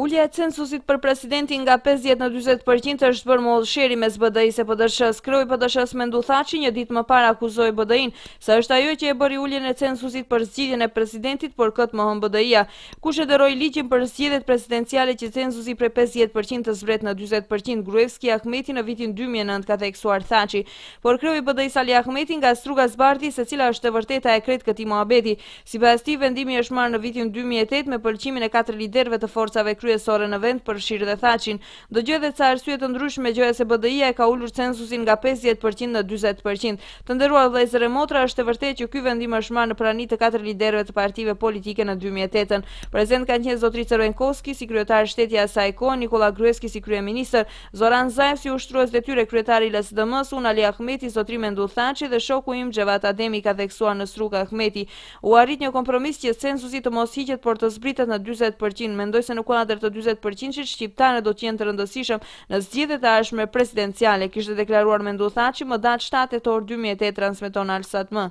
Ullja e censusit për presidentin nga 50 në 20% është bërë mollë shiri me zbëdëjës se pëdëshës. Kroj pëdëshës me ndu tha që një dit më para akuzoj bëdëjin, sa është ajo që e bëri ulljen e censusit për zgjidjen e presidentit por këtë më hëmë bëdëja. Kush e dëroj ligjim për zgjidjet presidenciale që censusi për 50% të zbret në 20%, Gruevski Ahmeti në vitin 2009 ka theksuar tha që. Por kroj pëdëjës Sali Ahmeti nga struga zbardi se cila është të vërteta e kretë këti Moabedi. Si pas është marë në vitin 2008 me përqimin e 4 liderve të forcave kryesore në vend për shirë dhe thacin. Do gjë dhe ca arsye të ndryshme gjëja se BDI-a e ka ullur censusin nga 50% në 20%. Të ndërua dhe zërë motra është të vërtet që ky vendim është ma në prani të 4 liderve të partive politike në 2008-ën. Prezent kanë qenë Zotri Cervenkovski si kryetar shtetja Saiko, Nikola Grueski si kryeminister, Zoran Zajf si ushtrues dhe tyre kryetari i LSDM-s, Ali Ahmeti, Zotri Mendu Thaci dhe shoku im Gjevat Ademi ka theksuar në sruka Ahmeti. U arrit një kompromis që censusit të mos hiqet por të zbritet në 20%. Mendoj se në kona të 20% që Shqiptare do tjenë të rëndësishëm në zgjidhe të ashme presidenciale, kishte deklaruar me ndotha që më datë 7 tetor 2008 transmeton arsat më.